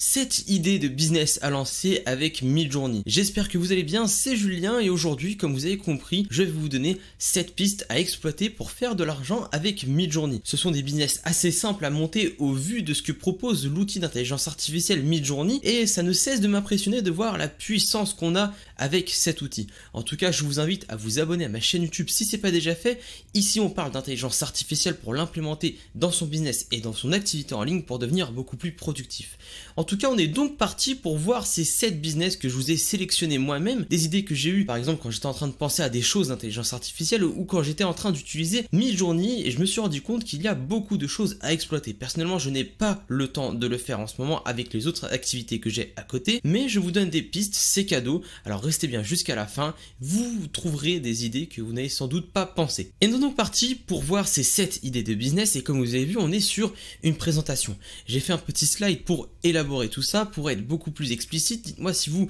cette idée de business à lancer avec Midjourney. J'espère que vous allez bien, c'est Julien et aujourd'hui, comme vous avez compris, je vais vous donner 7 pistes à exploiter pour faire de l'argent avec Midjourney. Ce sont des business assez simples à monter au vu de ce que propose l'outil d'intelligence artificielle Midjourney et ça ne cesse de m'impressionner de voir la puissance qu'on a avec cet outil. En tout cas, je vous invite à vous abonner à ma chaîne YouTube si c'est pas déjà fait. Ici, on parle d'intelligence artificielle pour l'implémenter dans son business et dans son activité en ligne pour devenir beaucoup plus productif tout cas, on est donc parti pour voir ces 7 business que je vous ai sélectionné moi-même, des idées que j'ai eues par exemple quand j'étais en train de penser à des choses d'intelligence artificielle ou quand j'étais en train d'utiliser Midjourney et je me suis rendu compte qu'il y a beaucoup de choses à exploiter. Personnellement, je n'ai pas le temps de le faire en ce moment avec les autres activités que j'ai à côté, mais je vous donne des pistes, c'est cadeau. Alors restez bien jusqu'à la fin, vous trouverez des idées que vous n'avez sans doute pas pensé. Et nous donc parti pour voir ces 7 idées de business et comme vous avez vu, on est sur une présentation. J'ai fait un petit slide pour élaborer et tout ça, pour être beaucoup plus explicite, dites-moi si vous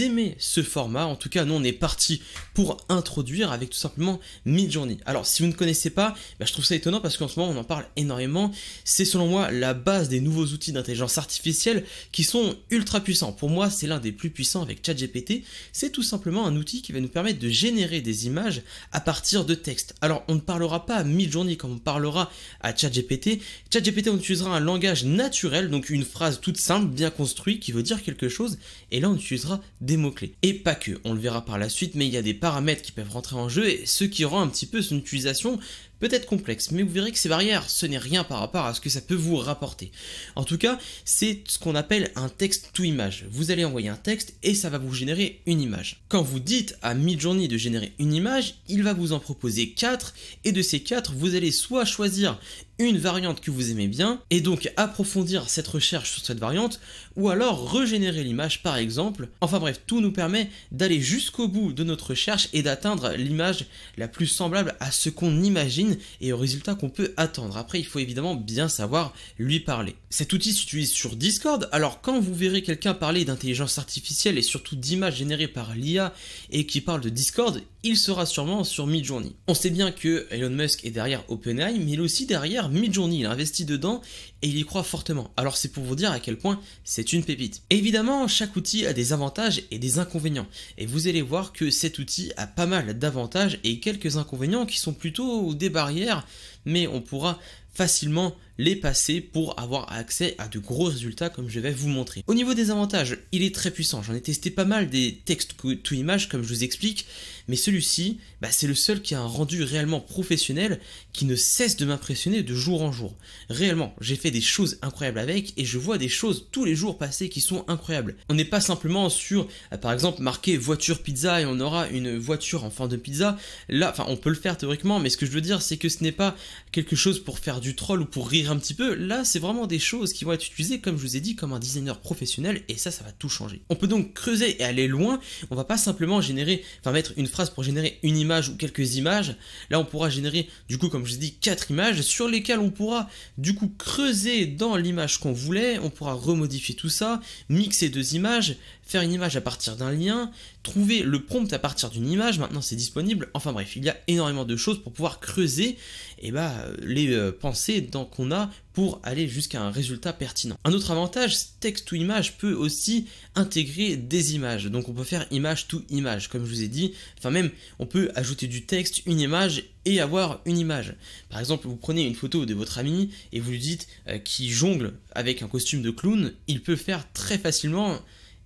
aimez ce format. En tout cas, nous, on est parti pour introduire avec tout simplement Midjourney. Alors, si vous ne connaissez pas, bah, je trouve ça étonnant parce qu'en ce moment, on en parle énormément. C'est selon moi la base des nouveaux outils d'intelligence artificielle qui sont ultra puissants. Pour moi, c'est l'un des plus puissants avec ChatGPT. C'est tout simplement un outil qui va nous permettre de générer des images à partir de texte, Alors, on ne parlera pas à Midjourney comme on parlera à ChatGPT. ChatGPT, on utilisera un langage naturel, donc une phrase toute simple bien construit qui veut dire quelque chose, et là on utilisera des mots-clés. Et pas que, on le verra par la suite, mais il y a des paramètres qui peuvent rentrer en jeu, et ce qui rend un petit peu son utilisation peut être complexe, mais vous verrez que ces barrières, ce n'est rien par rapport à ce que ça peut vous rapporter. En tout cas, c'est ce qu'on appelle un texte to image. Vous allez envoyer un texte et ça va vous générer une image. Quand vous dites à Midjourney de générer une image, il va vous en proposer 4 et de ces 4, vous allez soit choisir une variante que vous aimez bien et donc approfondir cette recherche sur cette variante ou alors régénérer l'image par exemple. Enfin bref, tout nous permet d'aller jusqu'au bout de notre recherche et d'atteindre l'image la plus semblable à ce qu'on imagine et au résultat qu'on peut attendre. Après, il faut évidemment bien savoir lui parler. Cet outil s'utilise sur Discord, alors quand vous verrez quelqu'un parler d'intelligence artificielle et surtout d'images générées par l'IA et qui parle de Discord, il sera sûrement sur Midjourney. On sait bien que Elon Musk est derrière OpenAI, mais il est aussi derrière Midjourney, il investit dedans et il y croit fortement. Alors c'est pour vous dire à quel point c'est une pépite. évidemment, chaque outil a des avantages et des inconvénients, et vous allez voir que cet outil a pas mal d'avantages et quelques inconvénients qui sont plutôt des barrières, mais on pourra facilement les passer pour avoir accès à de gros résultats comme je vais vous montrer. Au niveau des avantages, il est très puissant. J'en ai testé pas mal des textes to image comme je vous explique, mais celui-ci, bah, c'est le seul qui a un rendu réellement professionnel qui ne cesse de m'impressionner de jour en jour. Réellement, j'ai fait des choses incroyables avec et je vois des choses tous les jours passés qui sont incroyables. On n'est pas simplement sur, euh, par exemple, marqué voiture pizza et on aura une voiture en forme de pizza. Là, enfin, on peut le faire théoriquement, mais ce que je veux dire, c'est que ce n'est pas quelque chose pour faire du du troll ou pour rire un petit peu, là c'est vraiment des choses qui vont être utilisées comme je vous ai dit comme un designer professionnel et ça ça va tout changer. On peut donc creuser et aller loin, on va pas simplement générer, enfin mettre une phrase pour générer une image ou quelques images, là on pourra générer du coup comme je vous ai dit quatre images sur lesquelles on pourra du coup creuser dans l'image qu'on voulait, on pourra remodifier tout ça, mixer deux images, faire une image à partir d'un lien, trouver le prompt à partir d'une image, maintenant c'est disponible, enfin bref, il y a énormément de choses pour pouvoir creuser et bah les pensées euh, dans qu'on a pour aller jusqu'à un résultat pertinent. Un autre avantage, texte ou image peut aussi intégrer des images. Donc on peut faire image to image, comme je vous ai dit. Enfin même, on peut ajouter du texte, une image et avoir une image. Par exemple, vous prenez une photo de votre ami et vous lui dites euh, qu'il jongle avec un costume de clown, il peut faire très facilement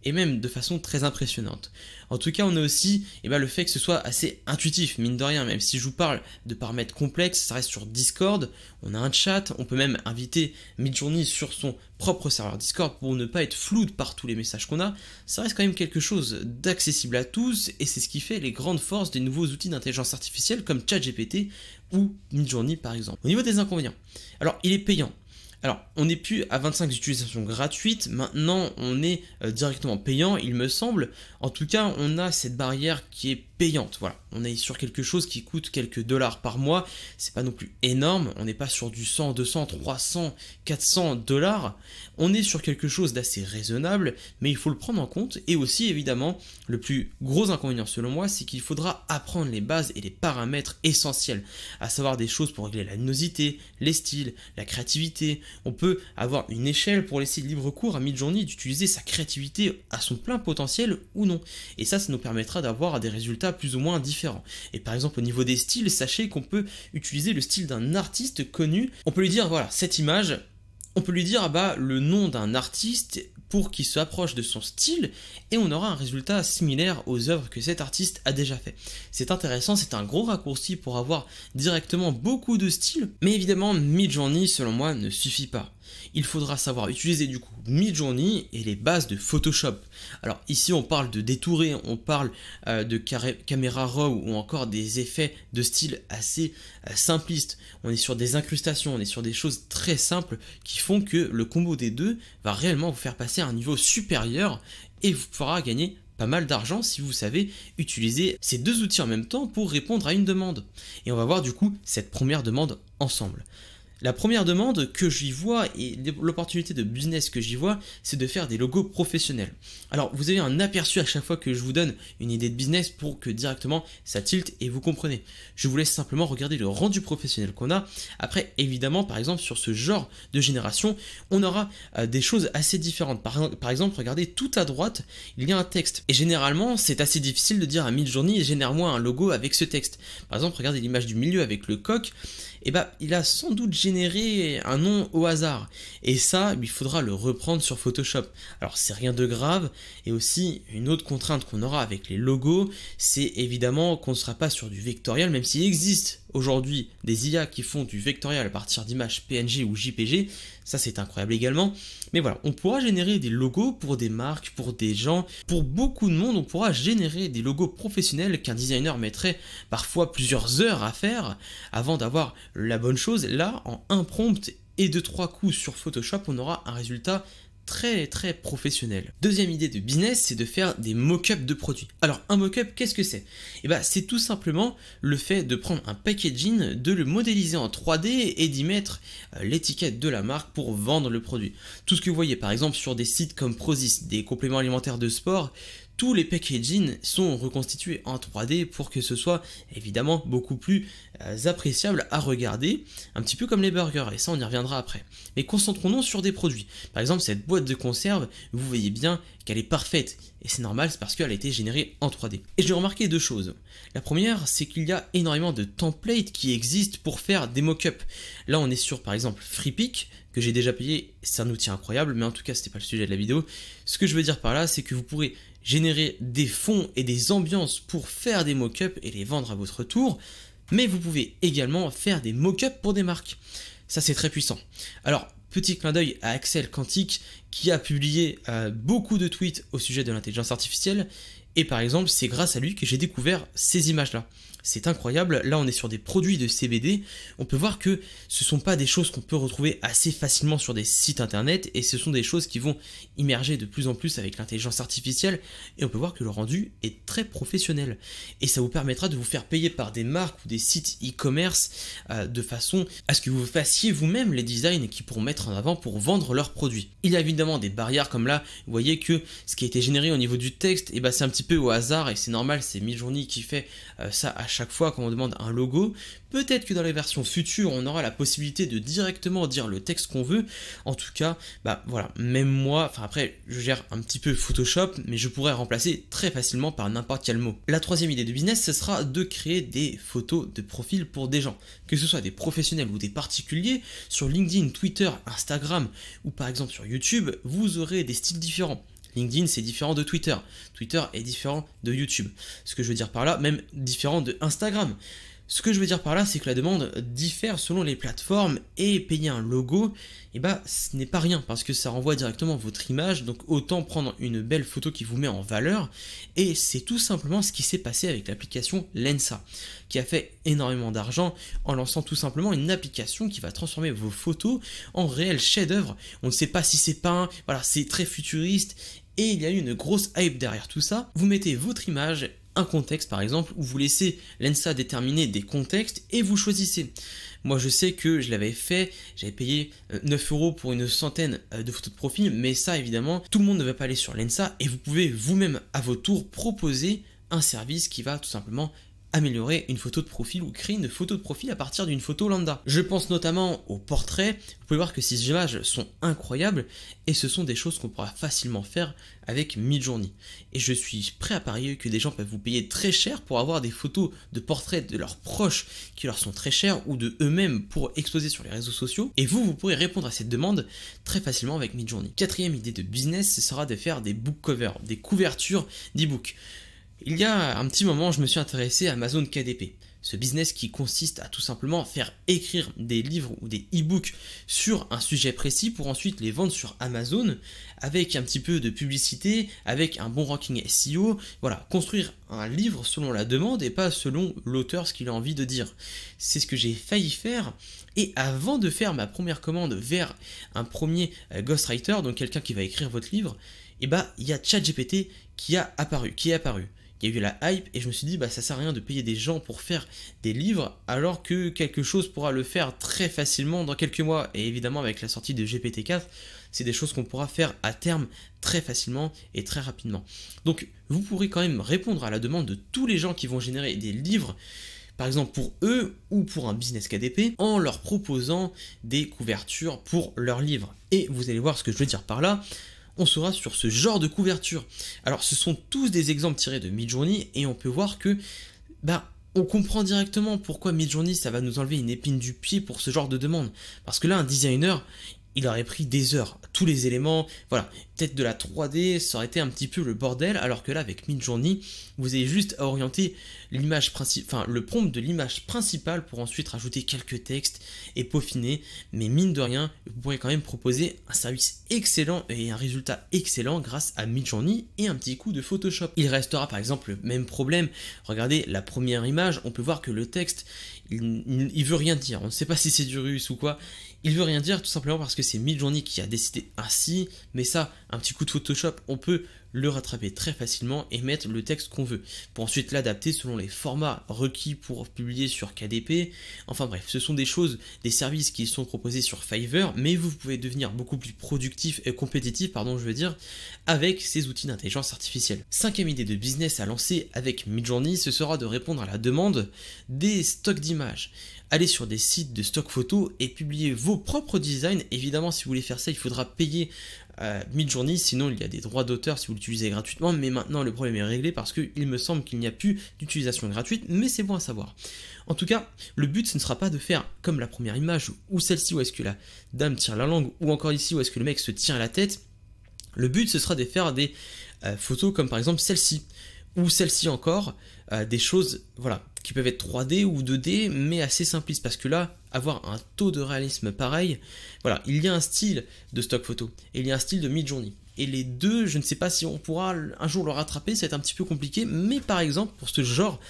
et même de façon très impressionnante. En tout cas, on a aussi eh ben, le fait que ce soit assez intuitif, mine de rien, même si je vous parle de paramètres complexes, ça reste sur Discord, on a un chat, on peut même inviter Midjourney sur son propre serveur Discord pour ne pas être flou par tous les messages qu'on a, ça reste quand même quelque chose d'accessible à tous, et c'est ce qui fait les grandes forces des nouveaux outils d'intelligence artificielle comme ChatGPT ou Midjourney par exemple. Au niveau des inconvénients, alors il est payant, alors, on n'est plus à 25 utilisations gratuites, maintenant on est euh, directement payant, il me semble. En tout cas, on a cette barrière qui est payante. Voilà, on est sur quelque chose qui coûte quelques dollars par mois, c'est pas non plus énorme, on n'est pas sur du 100, 200, 300, 400 dollars on est sur quelque chose d'assez raisonnable, mais il faut le prendre en compte. Et aussi, évidemment, le plus gros inconvénient selon moi, c'est qu'il faudra apprendre les bases et les paramètres essentiels, à savoir des choses pour régler la nosité, les styles, la créativité. On peut avoir une échelle pour laisser libre cours à mid-journée d'utiliser sa créativité à son plein potentiel ou non. Et ça, ça nous permettra d'avoir des résultats plus ou moins différents. Et par exemple, au niveau des styles, sachez qu'on peut utiliser le style d'un artiste connu. On peut lui dire, voilà, cette image, on peut lui dire ah bah, le nom d'un artiste pour qu'il se approche de son style et on aura un résultat similaire aux œuvres que cet artiste a déjà fait. C'est intéressant, c'est un gros raccourci pour avoir directement beaucoup de styles, mais évidemment Midjourney selon moi ne suffit pas il faudra savoir utiliser du coup Midjourney et les bases de Photoshop. Alors ici on parle de détouré, on parle euh, de caméra RAW ou encore des effets de style assez euh, simplistes. simpliste. On est sur des incrustations, on est sur des choses très simples qui font que le combo des deux va réellement vous faire passer à un niveau supérieur et vous pourrez gagner pas mal d'argent si vous savez utiliser ces deux outils en même temps pour répondre à une demande. Et on va voir du coup cette première demande ensemble. La première demande que j'y vois et l'opportunité de business que j'y vois, c'est de faire des logos professionnels. Alors vous avez un aperçu à chaque fois que je vous donne une idée de business pour que directement ça tilte et vous comprenez. Je vous laisse simplement regarder le rendu professionnel qu'on a. Après évidemment par exemple sur ce genre de génération, on aura euh, des choses assez différentes. Par, exemple regardez tout à droite, il y a un texte. Et généralement c'est assez difficile de dire à mille journées génère-moi un logo avec ce texte. Par exemple regardez l'image du milieu avec le coq. Et eh ben, il a sans doute généré un nom au hasard. Et ça, il faudra le reprendre sur Photoshop. Alors c'est rien de grave. Et aussi, une autre contrainte qu'on aura avec les logos, c'est évidemment qu'on ne sera pas sur du vectoriel, même s'il existe aujourd'hui des IA qui font du vectoriel à partir d'images PNG ou JPG, ça c'est incroyable également. Mais voilà, on pourra générer des logos pour des marques, pour des gens, pour beaucoup de monde, on pourra générer des logos professionnels qu'un designer mettrait parfois plusieurs heures à faire avant d'avoir la bonne chose. Là, en un prompt et de trois coups sur Photoshop, on aura un résultat très très professionnel. Deuxième idée de business, c'est de faire des mock-ups de produits. Alors un mock-up, qu'est-ce que c'est Eh ben c'est tout simplement le fait de prendre un packaging, de le modéliser en 3D et d'y mettre euh, l'étiquette de la marque pour vendre le produit. Tout ce que vous voyez par exemple sur des sites comme Prozis, des compléments alimentaires de sport, tous les packagings sont reconstitués en 3D pour que ce soit évidemment beaucoup plus euh, appréciable à regarder, un petit peu comme les burgers, et ça on y reviendra après. Mais concentrons-nous sur des produits. Par exemple, cette boîte de conserve, vous voyez bien qu'elle est parfaite, et c'est normal, c'est parce qu'elle a été générée en 3D. Et j'ai remarqué deux choses. La première, c'est qu'il y a énormément de templates qui existent pour faire des mock-ups. Là, on est sur par exemple FreePic, que j'ai déjà payé, c'est un outil incroyable, mais en tout cas, c'était pas le sujet de la vidéo. Ce que je veux dire par là, c'est que vous pourrez générer des fonds et des ambiances pour faire des mock-ups et les vendre à votre tour, mais vous pouvez également faire des mock-ups pour des marques. Ça c'est très puissant. Alors, petit clin d'œil à Axel Quantique qui a publié euh, beaucoup de tweets au sujet de l'intelligence artificielle et par exemple c'est grâce à lui que j'ai découvert ces images là. C'est incroyable, là on est sur des produits de CBD, on peut voir que ce sont pas des choses qu'on peut retrouver assez facilement sur des sites internet et ce sont des choses qui vont immerger de plus en plus avec l'intelligence artificielle et on peut voir que le rendu est très professionnel et ça vous permettra de vous faire payer par des marques ou des sites e-commerce euh, de façon à ce que vous fassiez vous-même les designs qu'ils pourront mettre en avant pour vendre leurs produits. Il y a évidemment des barrières comme là, vous voyez que ce qui a été généré au niveau du texte, eh ben, c'est un petit peu au hasard et c'est normal, c'est Midjourney qui fait euh, ça à chaque fois qu'on demande un logo. Peut-être que dans les versions futures, on aura la possibilité de directement dire le texte qu'on veut. En tout cas, bah voilà, même moi, enfin après, je gère un petit peu Photoshop, mais je pourrais remplacer très facilement par n'importe quel mot. La troisième idée de business, ce sera de créer des photos de profil pour des gens, que ce soit des professionnels ou des particuliers, sur LinkedIn, Twitter, Instagram ou par exemple sur YouTube, vous aurez des styles différents. LinkedIn, c'est différent de Twitter. Twitter est différent de YouTube. Ce que je veux dire par là, même différent de Instagram. Ce que je veux dire par là, c'est que la demande diffère selon les plateformes et payer un logo, bah ce n'est pas rien parce que ça renvoie directement votre image, donc autant prendre une belle photo qui vous met en valeur. Et c'est tout simplement ce qui s'est passé avec l'application Lensa, qui a fait énormément d'argent en lançant tout simplement une application qui va transformer vos photos en réel chef-d'œuvre. On ne sait pas si c'est peint, voilà, c'est très futuriste et il y a eu une grosse hype derrière tout ça, vous mettez votre image un contexte par exemple où vous laissez l'ENSA déterminer des contextes et vous choisissez. Moi je sais que je l'avais fait, j'avais payé 9 euh, euros pour une centaine euh, de photos de profil, mais ça évidemment tout le monde ne va pas aller sur l'ENSA et vous pouvez vous-même à votre tour proposer un service qui va tout simplement améliorer une photo de profil ou créer une photo de profil à partir d'une photo lambda. Je pense notamment aux portraits. Vous pouvez voir que ces images sont incroyables et ce sont des choses qu'on pourra facilement faire avec Midjourney. Et je suis prêt à parier que des gens peuvent vous payer très cher pour avoir des photos de portraits de leurs proches qui leur sont très chers ou de eux-mêmes pour exposer sur les réseaux sociaux. Et vous, vous pourrez répondre à cette demande très facilement avec Midjourney. Quatrième idée de business, ce sera de faire des book covers, des couvertures d'e-books. Il y a un petit moment, je me suis intéressé à Amazon KDP, ce business qui consiste à tout simplement faire écrire des livres ou des e-books sur un sujet précis pour ensuite les vendre sur Amazon avec un petit peu de publicité, avec un bon ranking SEO, voilà, construire un livre selon la demande et pas selon l'auteur ce qu'il a envie de dire. C'est ce que j'ai failli faire et avant de faire ma première commande vers un premier euh, ghostwriter, donc quelqu'un qui va écrire votre livre, et eh bah ben, il y a ChatGPT qui a apparu, qui est apparu il y a eu la hype et je me suis dit bah ça sert à rien de payer des gens pour faire des livres alors que quelque chose pourra le faire très facilement dans quelques mois et évidemment avec la sortie de GPT-4 c'est des choses qu'on pourra faire à terme très facilement et très rapidement. Donc vous pourrez quand même répondre à la demande de tous les gens qui vont générer des livres par exemple pour eux ou pour un business KDP, en leur proposant des couvertures pour leurs livres. Et vous allez voir ce que je veux dire par là on sera sur ce genre de couverture. Alors ce sont tous des exemples tirés de Midjourney et on peut voir que bah on comprend directement pourquoi Midjourney ça va nous enlever une épine du pied pour ce genre de demande parce que là un designer, il aurait pris des heures, tous les éléments, voilà, peut-être de la 3D, ça aurait été un petit peu le bordel, alors que là avec Midjourney, vous avez juste à orienter l'image enfin le prompt de l'image principale pour ensuite rajouter quelques textes et peaufiner, mais mine de rien, vous pourrez quand même proposer un service excellent et un résultat excellent grâce à Midjourney et un petit coup de Photoshop. Il restera par exemple le même problème, regardez la première image, on peut voir que le texte, il veut rien dire, on ne sait pas si c'est du russe ou quoi, il veut rien dire tout simplement parce que c'est Midjourney qui a décidé ainsi, mais ça, un petit coup de Photoshop, on peut le rattraper très facilement et mettre le texte qu'on veut, pour ensuite l'adapter selon les formats requis pour publier sur KDP. Enfin bref, ce sont des choses, des services qui sont proposés sur Fiverr, mais vous pouvez devenir beaucoup plus productif et compétitif, pardon, je veux dire, avec ces outils d'intelligence artificielle. Cinquième idée de business à lancer avec Midjourney, ce sera de répondre à la demande des stocks d'images allez sur des sites de stock photo et publiez vos propres designs. Évidemment, si vous voulez faire ça, il faudra payer mid euh, Midjourney, sinon il y a des droits d'auteur si vous l'utilisez gratuitement, mais maintenant le problème est réglé parce qu'il me semble qu'il n'y a plus d'utilisation gratuite, mais c'est bon à savoir. En tout cas, le but ce ne sera pas de faire comme la première image, ou celle-ci où est-ce que la dame tire la langue, ou encore ici où est-ce que le mec se tient la tête. Le but ce sera de faire des euh, photos comme par exemple celle-ci ou celle-ci encore, euh, des choses voilà, qui peuvent être 3D ou 2D, mais assez simples parce que là, avoir un taux de réalisme pareil, voilà, il y a un style de stock photo, et il y a un style de mid-journée. Et les deux, je ne sais pas si on pourra un jour le rattraper, c'est un petit peu compliqué, mais par exemple, pour ce genre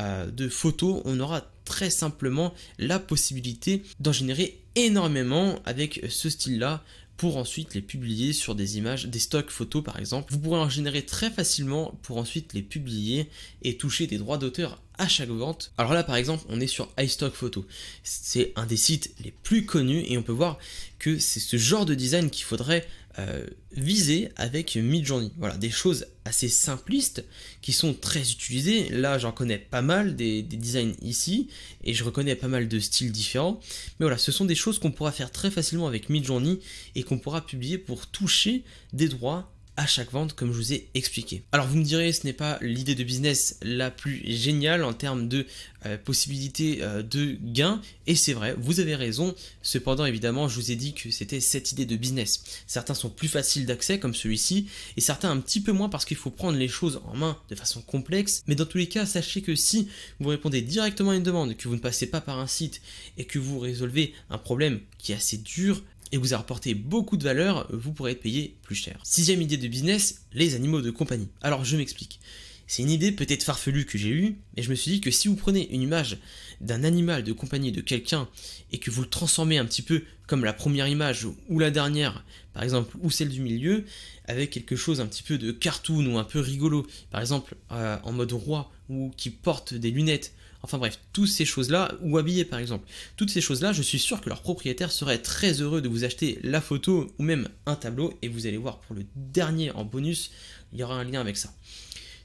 euh, de photos, on aura très simplement la possibilité d'en générer énormément avec ce style-là pour ensuite les publier sur des images, des stocks photos par exemple. Vous pourrez en générer très facilement pour ensuite les publier et toucher des droits d'auteur à chaque vente. Alors là par exemple on est sur iStock Photo. C'est un des sites les plus connus et on peut voir que c'est ce genre de design qu'il faudrait euh, viser avec Midjourney. Voilà, des choses assez simplistes qui sont très utilisées. Là, j'en connais pas mal des, des, designs ici et je reconnais pas mal de styles différents. Mais voilà, ce sont des choses qu'on pourra faire très facilement avec Midjourney et qu'on pourra publier pour toucher des droits à chaque vente comme je vous ai expliqué. Alors vous me direz ce n'est pas l'idée de business la plus géniale en termes de possibilités euh, possibilité euh, de gain et c'est vrai, vous avez raison, cependant évidemment je vous ai dit que c'était cette idée de business. Certains sont plus faciles d'accès comme celui-ci et certains un petit peu moins parce qu'il faut prendre les choses en main de façon complexe mais dans tous les cas sachez que si vous répondez directement à une demande, que vous ne passez pas par un site et que vous résolvez un problème qui est assez dur, et vous a rapporté beaucoup de valeur, vous pourrez être payé plus cher. Sixième idée de business, les animaux de compagnie. Alors je m'explique. C'est une idée peut-être farfelue que j'ai eue, mais je me suis dit que si vous prenez une image d'un animal de compagnie de quelqu'un et que vous le transformez un petit peu comme la première image ou la dernière, par exemple, ou celle du milieu, avec quelque chose un petit peu de cartoon ou un peu rigolo, par exemple euh, en mode roi ou qui porte des lunettes Enfin bref, toutes ces choses-là, ou habillées par exemple, toutes ces choses-là, je suis sûr que leur propriétaire serait très heureux de vous acheter la photo ou même un tableau, et vous allez voir pour le dernier en bonus, il y aura un lien avec ça.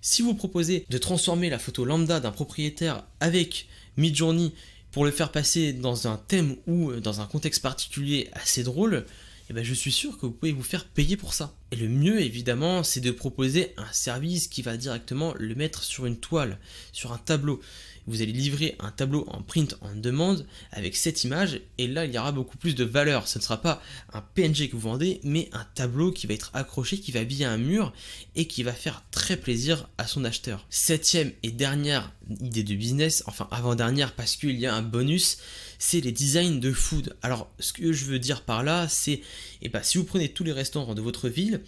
Si vous proposez de transformer la photo lambda d'un propriétaire avec Midjourney pour le faire passer dans un thème ou euh, dans un contexte particulier assez drôle, eh ben je suis sûr que vous pouvez vous faire payer pour ça. Et le mieux évidemment, c'est de proposer un service qui va directement le mettre sur une toile, sur un tableau. Vous allez livrer un tableau en print en demande avec cette image et là il y aura beaucoup plus de valeur. Ce ne sera pas un PNG que vous vendez, mais un tableau qui va être accroché, qui va habiller un mur et qui va faire très plaisir à son acheteur. Septième et dernière idée de business, enfin avant-dernière parce qu'il y a un bonus, c'est les designs de food. Alors, ce que je veux dire par là, c'est, eh ben, si vous prenez tous les restaurants de votre ville,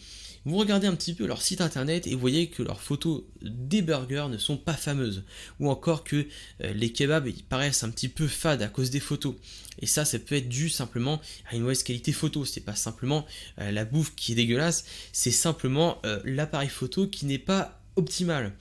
vous regardez un petit peu leur site internet et vous voyez que leurs photos des burgers ne sont pas fameuses. Ou encore que euh, les kebabs ils paraissent un petit peu fades à cause des photos. Et ça, ça peut être dû simplement à une mauvaise qualité photo. Ce n'est pas simplement euh, la bouffe qui est dégueulasse, c'est simplement euh, l'appareil photo qui n'est pas optimal.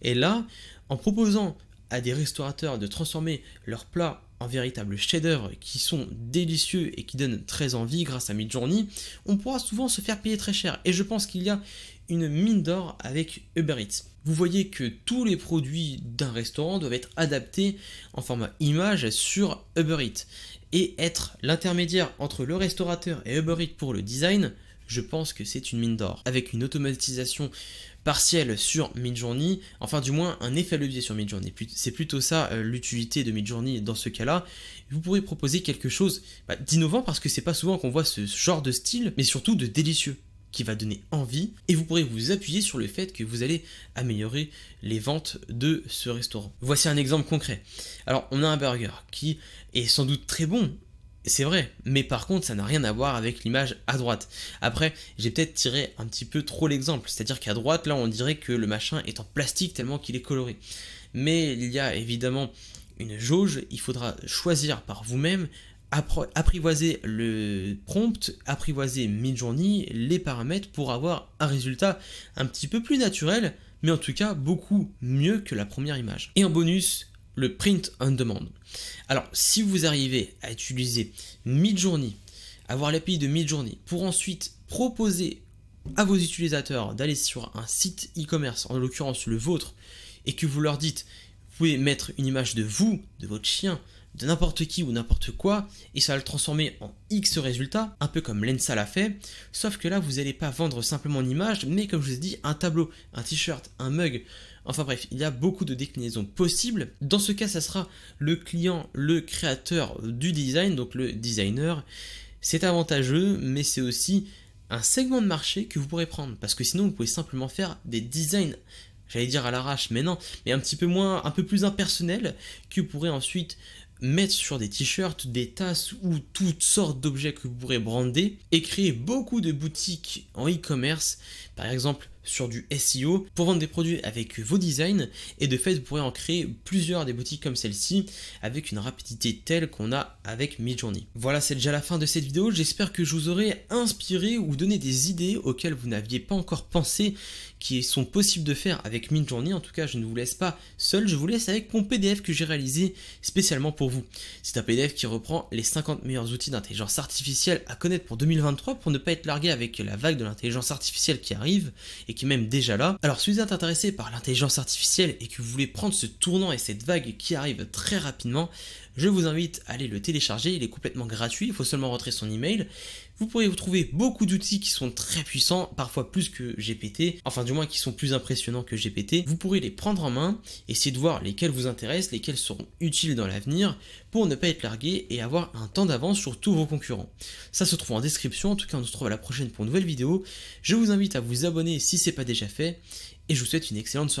Et là, en proposant à des restaurateurs de transformer leurs plats un véritable chef-d'œuvre qui sont délicieux et qui donnent très envie grâce à Midjourney, on pourra souvent se faire payer très cher. Et je pense qu'il y a une mine d'or avec Uber Eats. Vous voyez que tous les produits d'un restaurant doivent être adaptés en format image sur Uber Eats et être l'intermédiaire entre le restaurateur et Uber Eats pour le design je pense que c'est une mine d'or. Avec une automatisation partielle sur Midjourney, enfin du moins un effet levier sur Midjourney. C'est plutôt ça euh, l'utilité de Midjourney dans ce cas-là. Vous pourrez proposer quelque chose bah, d'innovant parce que c'est pas souvent qu'on voit ce genre de style, mais surtout de délicieux qui va donner envie et vous pourrez vous appuyer sur le fait que vous allez améliorer les ventes de ce restaurant. Voici un exemple concret. Alors on a un burger qui est sans doute très bon, c'est vrai, mais par contre, ça n'a rien à voir avec l'image à droite. Après, j'ai peut-être tiré un petit peu trop l'exemple, c'est-à-dire qu'à droite, là, on dirait que le machin est en plastique tellement qu'il est coloré. Mais il y a évidemment une jauge, il faudra choisir par vous-même, apprivoiser le prompt, apprivoiser Midjourney, les paramètres pour avoir un résultat un petit peu plus naturel, mais en tout cas beaucoup mieux que la première image. Et en bonus, le print on demand. Alors, si vous arrivez à utiliser Midjourney, avoir l'API de Midjourney pour ensuite proposer à vos utilisateurs d'aller sur un site e-commerce, en l'occurrence le vôtre, et que vous leur dites, vous pouvez mettre une image de vous, de votre chien, de n'importe qui ou n'importe quoi et ça va le transformer en X résultat, un peu comme l'ENSA l'a fait, sauf que là vous n'allez pas vendre simplement une image, mais comme je vous ai dit, un tableau, un t-shirt, un mug, enfin bref, il y a beaucoup de déclinaisons possibles. Dans ce cas, ça sera le client, le créateur du design, donc le designer. C'est avantageux, mais c'est aussi un segment de marché que vous pourrez prendre, parce que sinon vous pouvez simplement faire des designs j'allais dire à l'arrache, mais non, mais un petit peu moins, un peu plus impersonnel, que vous pourrez ensuite mettre sur des t-shirts, des tasses ou toutes sortes d'objets que vous pourrez brander et créer beaucoup de boutiques en e-commerce par exemple sur du SEO, pour vendre des produits avec vos designs, et de fait vous pourrez en créer plusieurs des boutiques comme celle-ci, avec une rapidité telle qu'on a avec Midjourney. Voilà, c'est déjà la fin de cette vidéo, j'espère que je vous aurai inspiré ou donné des idées auxquelles vous n'aviez pas encore pensé, qui sont possibles de faire avec Midjourney, en tout cas je ne vous laisse pas seul, je vous laisse avec mon PDF que j'ai réalisé spécialement pour vous. C'est un PDF qui reprend les 50 meilleurs outils d'intelligence artificielle à connaître pour 2023 pour ne pas être largué avec la vague de l'intelligence artificielle qui arrive, et qui est même déjà là. Alors si vous êtes intéressé par l'intelligence artificielle et que vous voulez prendre ce tournant et cette vague qui arrive très rapidement, je vous invite à aller le télécharger, il est complètement gratuit, il faut seulement rentrer son email. Vous pourrez vous trouver beaucoup d'outils qui sont très puissants, parfois plus que GPT, enfin du moins qui sont plus impressionnants que GPT. Vous pourrez les prendre en main, essayer de voir lesquels vous intéressent, lesquels seront utiles dans l'avenir pour ne pas être largué et avoir un temps d'avance sur tous vos concurrents. Ça se trouve en description, en tout cas on se retrouve à la prochaine pour une nouvelle vidéo. Je vous invite à vous abonner si c'est pas déjà fait et je vous souhaite une excellente soirée.